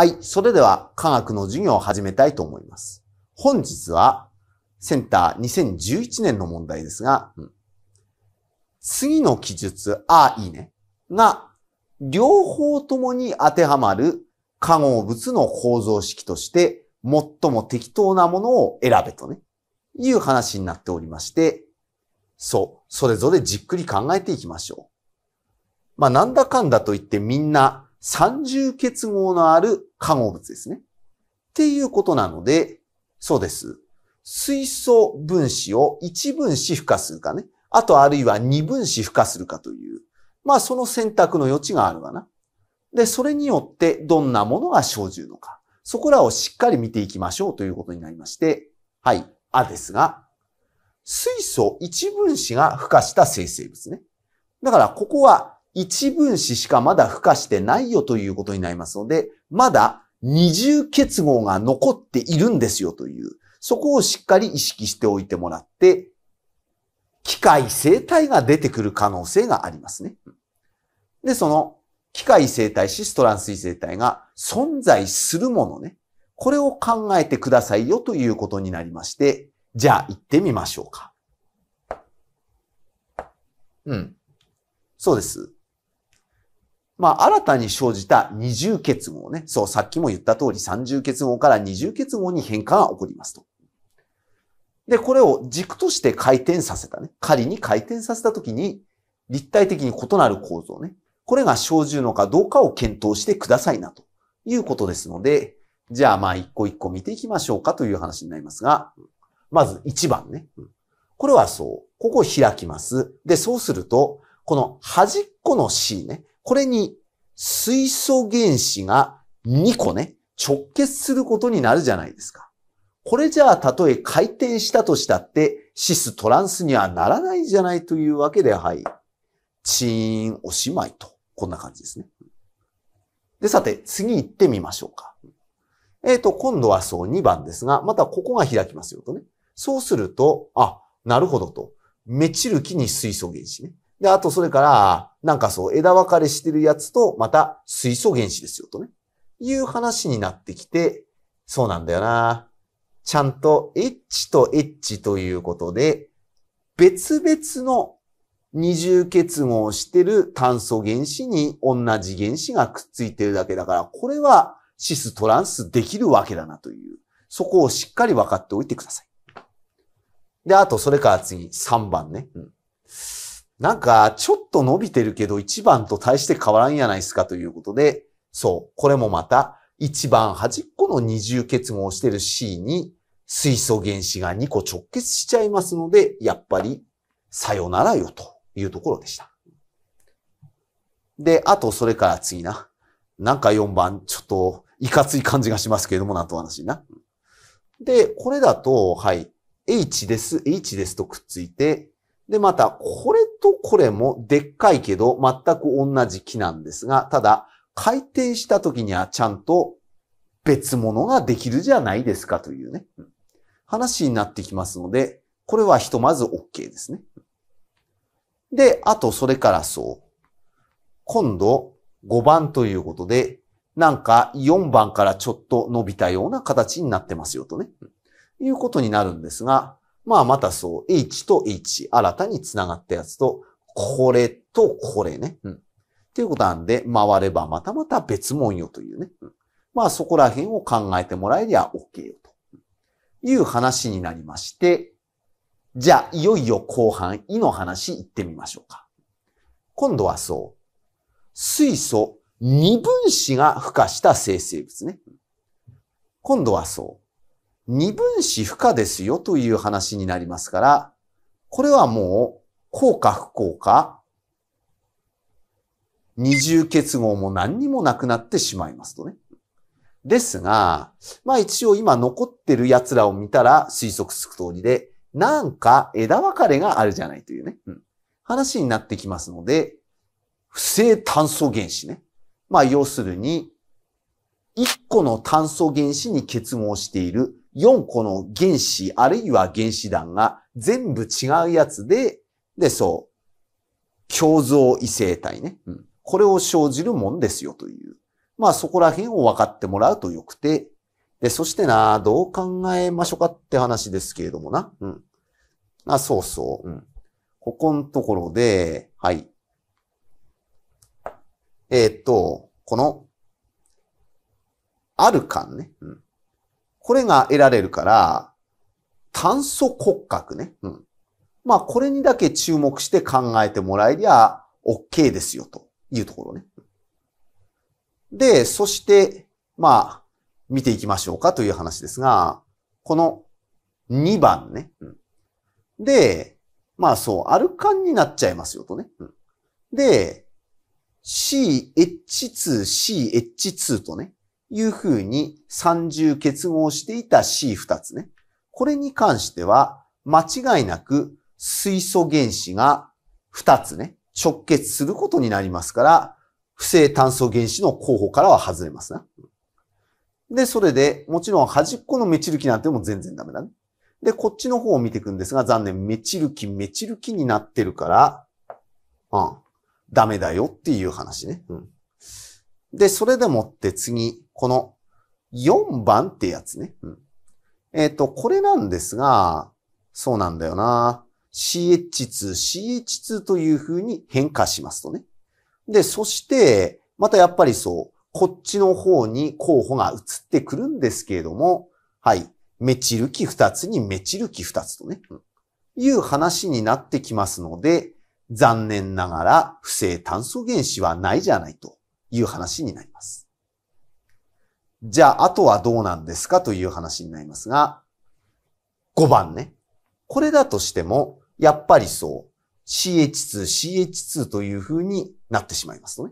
はい、それでは科学の授業を始めたいと思います。本日は、センター2011年の問題ですが、うん、次の記述、ああ、いいね、が、両方ともに当てはまる化合物の構造式として、最も適当なものを選べとね、いう話になっておりまして、そう、それぞれじっくり考えていきましょう。まあ、なんだかんだと言ってみんな三重結合のある化合物ですね。っていうことなので、そうです。水素分子を1分子付加するかね。あとあるいは2分子付加するかという。まあその選択の余地があるわな。で、それによってどんなものが生じるのか。そこらをしっかり見ていきましょうということになりまして。はい。あですが、水素1分子が付加した生成物ね。だからここは一分子しかまだ付加してないよということになりますので、まだ二重結合が残っているんですよという、そこをしっかり意識しておいてもらって、機械生態が出てくる可能性がありますね。で、その機械生態、シストラン水生態が存在するものね。これを考えてくださいよということになりまして、じゃあ行ってみましょうか。うん。そうです。まあ、新たに生じた二重結合ね。そう、さっきも言った通り三重結合から二重結合に変化が起こりますと。で、これを軸として回転させたね。仮に回転させたときに、立体的に異なる構造ね。これが生じるのかどうかを検討してくださいな、ということですので、じゃあまあ一個一個見ていきましょうかという話になりますが、まず1番ね。これはそう。ここを開きます。で、そうすると、この端っこの C ね。これに水素原子が2個ね、直結することになるじゃないですか。これじゃあ、たとえ回転したとしたって、シストランスにはならないじゃないというわけで、はい。チーンおしまいと。こんな感じですね。で、さて、次行ってみましょうか。えっ、ー、と、今度はそう2番ですが、またここが開きますよとね。そうすると、あ、なるほどと。メチル基に水素原子ね。で、あとそれから、なんかそう、枝分かれしてるやつと、また水素原子ですよとね。いう話になってきて、そうなんだよな。ちゃんとエッチとエッチということで、別々の二重結合をしてる炭素原子に同じ原子がくっついてるだけだから、これはシストランスできるわけだなという、そこをしっかり分かっておいてください。で、あとそれから次、3番ね。うんなんか、ちょっと伸びてるけど、1番と大して変わらんやないですかということで、そう、これもまた、1番端っこの二重結合してる C に、水素原子が2個直結しちゃいますので、やっぱり、さよならよ、というところでした。で、あと、それから次な。なんか4番、ちょっと、いかつい感じがしますけれども、なんと話な。で、これだと、はい、H です、H ですとくっついて、で、また、これとこれもでっかいけど、全く同じ木なんですが、ただ、回転した時にはちゃんと別物ができるじゃないですかというね、話になってきますので、これはひとまず OK ですね。で、あとそれからそう。今度5番ということで、なんか4番からちょっと伸びたような形になってますよとね。いうことになるんですが、まあまたそう、H と H、新たに繋がったやつと、これとこれね。うん。っていうことなんで、回ればまたまた別物よというね。うん、まあそこら辺を考えてもらえりゃ OK よと。いう話になりまして、じゃあいよいよ後半、いの話行ってみましょうか。今度はそう、水素二分子が付加した生成物ね。今度はそう、二分子不可ですよという話になりますから、これはもう、効果不効果、二重結合も何にもなくなってしまいますとね。ですが、まあ一応今残ってる奴らを見たら推測つく通りで、なんか枝分かれがあるじゃないというね、うん、話になってきますので、不正炭素原子ね。まあ要するに、一個の炭素原子に結合している4個の原子、あるいは原子弾が全部違うやつで、で、そう、共造異性体ね。うん。これを生じるもんですよという。まあそこら辺を分かってもらうとよくて。で、そしてな、どう考えましょうかって話ですけれどもな。うん。あ、そうそう。うん。ここのところで、はい。えー、っと、この、ある感ね。うん。これが得られるから、炭素骨格ね。うん。まあ、これにだけ注目して考えてもらえりゃ、OK ですよ、というところね。で、そして、まあ、見ていきましょうかという話ですが、この2番ね。うん、で、まあそう、アルカンになっちゃいますよとね。うん、で、CH2、CH2 とね、いうふうに三重結合していた c 二つね。これに関しては、間違いなく水素原子が二つね、直結することになりますから、不正炭素原子の候補からは外れますな。で、それで、もちろん端っこのメチル基なんても全然ダメだね。で、こっちの方を見ていくんですが、残念、メチル基、メチル基になってるから、うん、ダメだよっていう話ね。うんで、それでもって次、この4番ってやつね。うん、えっ、ー、と、これなんですが、そうなんだよな。CH2、CH2 という風に変化しますとね。で、そして、またやっぱりそう、こっちの方に候補が移ってくるんですけれども、はい。メチル基2つにメチル基2つとね、うん、いう話になってきますので、残念ながら不正炭素原子はないじゃないという話になります。じゃあ、あとはどうなんですかという話になりますが、5番ね。これだとしても、やっぱりそう、CH2、CH2 という風になってしまいますね。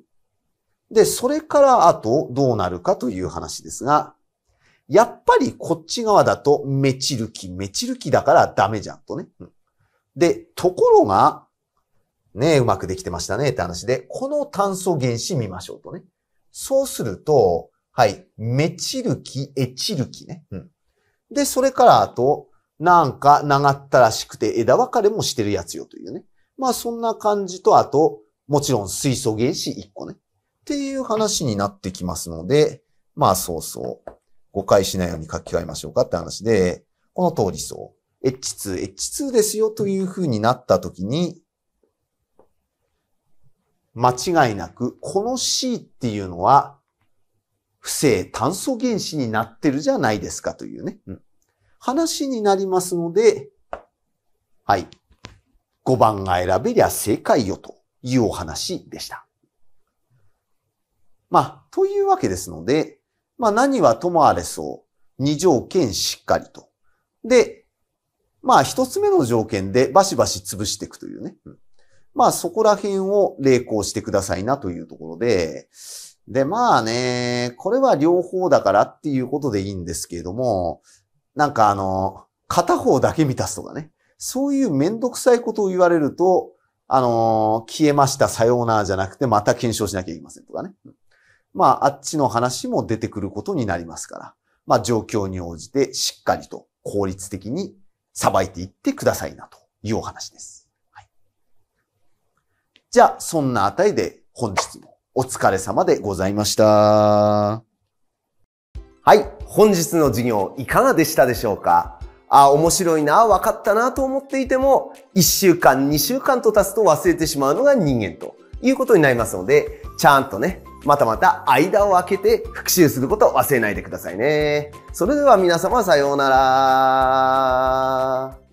で、それからあとどうなるかという話ですが、やっぱりこっち側だとメチル基、メチル基だからダメじゃんとね。で、ところが、ねえ、うまくできてましたねって話で、この炭素原子見ましょうとね。そうすると、はい、メチル基、エチル基ね。うん。で、それからあと、なんか長ったらしくて枝分かれもしてるやつよというね。まあそんな感じと、あと、もちろん水素原子1個ね。っていう話になってきますので、まあそうそう。誤解しないように書き換えましょうかって話で、この通りそう。H2、H2 ですよという風になった時に、間違いなく、この C っていうのは、不正炭素原子になってるじゃないですかというね。うん、話になりますので、はい。5番が選べりゃ正解よというお話でした。まあ、というわけですので、まあ何はともあれそう、2条件しっかりと。で、まあ一つ目の条件でバシバシ潰していくというね。うんまあそこら辺を励行してくださいなというところで、で、まあね、これは両方だからっていうことでいいんですけれども、なんかあの、片方だけ満たすとかね、そういうめんどくさいことを言われると、あの消えました、さようならじゃなくて、また検証しなきゃいけませんとかね。まあ、あっちの話も出てくることになりますから、まあ、状況に応じてしっかりと効率的にさばいていってくださいなというお話です。じゃあ、そんなあたりで本日もお疲れ様でございました。はい。本日の授業いかがでしたでしょうかあ、面白いな、分かったなと思っていても、1週間、2週間と経つと忘れてしまうのが人間ということになりますので、ちゃんとね、またまた間を空けて復習することを忘れないでくださいね。それでは皆様さようなら。